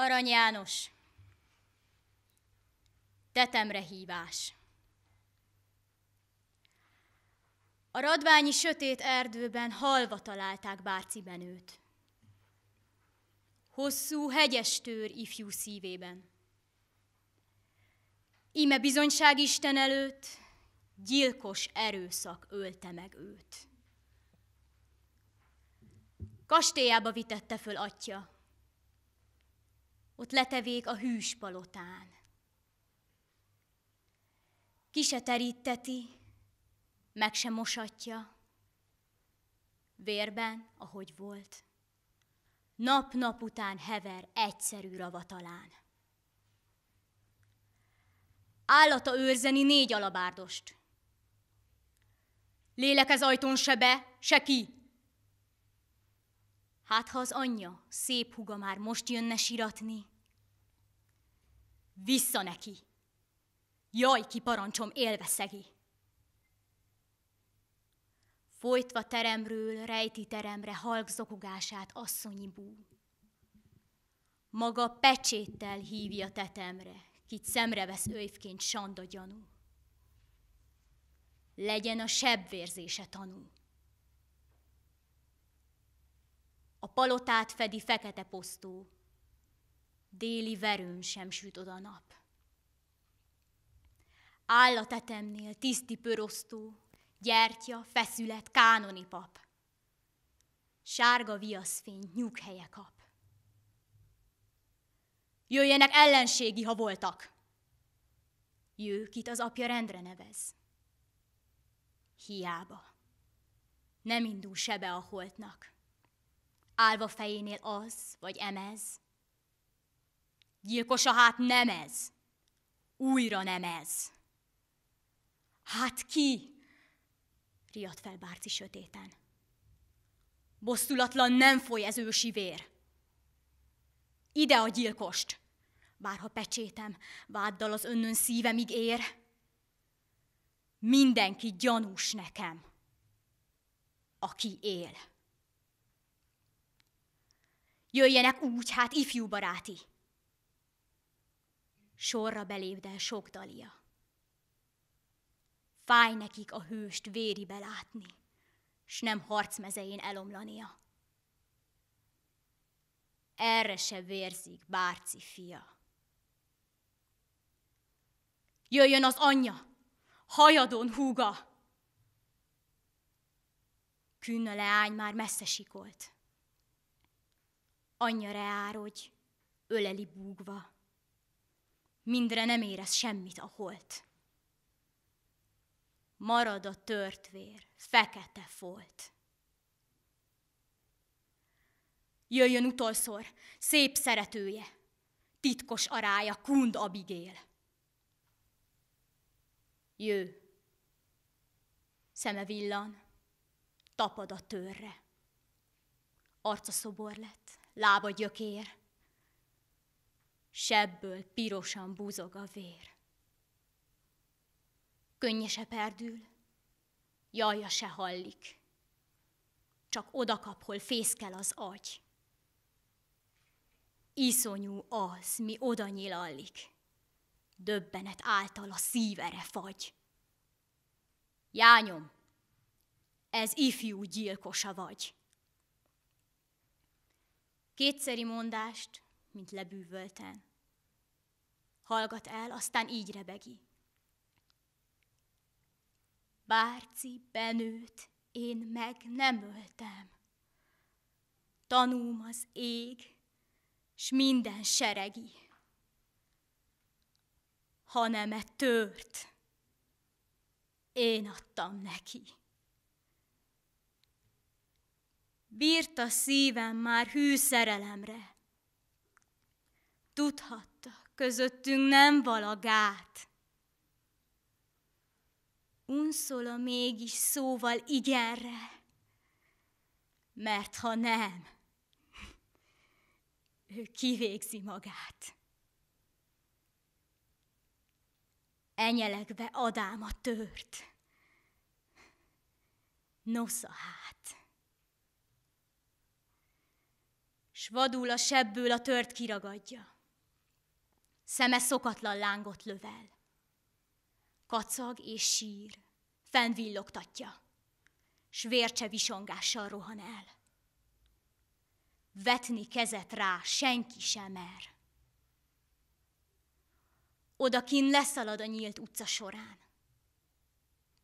Arany János. Tetemre hívás. A radványi sötét erdőben halva találták Bárci Benőt. Hosszú hegyes tőr ifjú szívében. Íme bizonyság Isten előtt, gyilkos erőszak ölte meg őt. Kastélyába vitette föl atya, ott letevék a hűs palotán. Ki se teríteti, meg se mosatja, vérben, ahogy volt. Nap-nap után hever egyszerű ravatalán. Állata őrzeni négy alabárdost. Lélek ez ajtón se be, se ki, Hát ha az anyja, szép huga már most jönne siratni. Vissza neki! Jaj, ki parancsom, élve szegi! Folytva teremről, rejti teremre halk zokogását asszonyi bú. Maga pecséttel hívja tetemre, kit vesz őfként sanda gyanú. Legyen a sebvérzése tanú. palotát fedi fekete posztó. Déli verőn sem süt oda nap. Áll a tetemnél tiszti pörosztó, gyertya, feszület, kánoni pap. Sárga viaszfény nyughelye kap. Jöjjenek ellenségi, ha voltak! Jő, kit az apja rendre nevez. Hiába. Nem indul sebe a holtnak. Álva fejénél az, vagy emez. Gyilkosa hát nem ez. Újra nem ez. Hát ki? Riadt fel Bárci sötéten. Bosszulatlan nem foly ez ősi vér. Ide a gyilkost! Bárha pecsétem, váddal az önnön szívemig ér. Mindenki gyanús nekem, aki él jöjjenek úgy, hát ifjú baráti. Sorra belépdel sok dalia. Fáj nekik a hőst véri belátni, s nem harcmezején elomlania. Erre se vérzik Bárci fia. Jöjjön az anyja, hajadon húga! Künna leány már messze sikolt anyja hogy öleli búgva. Mindre nem érez semmit a holt. Marad a törtvér, fekete folt. Jöjjön utolszor, szép szeretője, titkos arája, kund abigél. Jő, szeme villan, tapad a törre, arca szobor lett, lába gyökér. Sebből pirosan búzog a vér. Könnye se perdül, jaja se hallik. Csak odakap, hol fészkel az agy. Iszonyú az, mi oda nyilallik. Döbbenet által a szívere fagy. Jányom, ez ifjú gyilkosa vagy kétszeri mondást, mint lebűvölten. Hallgat el, aztán így rebegi. Bárci Benőt én meg nem öltem. Tanúm az ég, s minden seregi. Hanem e tört, én adtam neki. bírta szívem már hű szerelemre. Tudhatta, közöttünk nem vala gát. Unszola mégis szóval igenre, mert ha nem, ő kivégzi magát. Enyelekbe Adáma tört. Nosza hát. s vadul a sebből a tört kiragadja. Szeme szokatlan lángot lövel. Kacag és sír, fennvillogtatja, s vércse visongással rohan el. Vetni kezet rá senki sem mer. Odakin leszalad a nyílt utca során.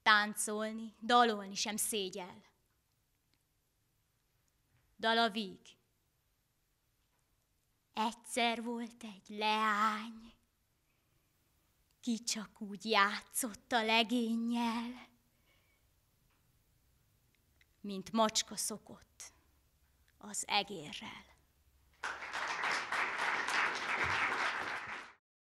Táncolni, dalolni sem szégyel. a víg, Egyszer volt egy leány, ki csak úgy játszott a legénnyel, mint macska szokott az egérrel.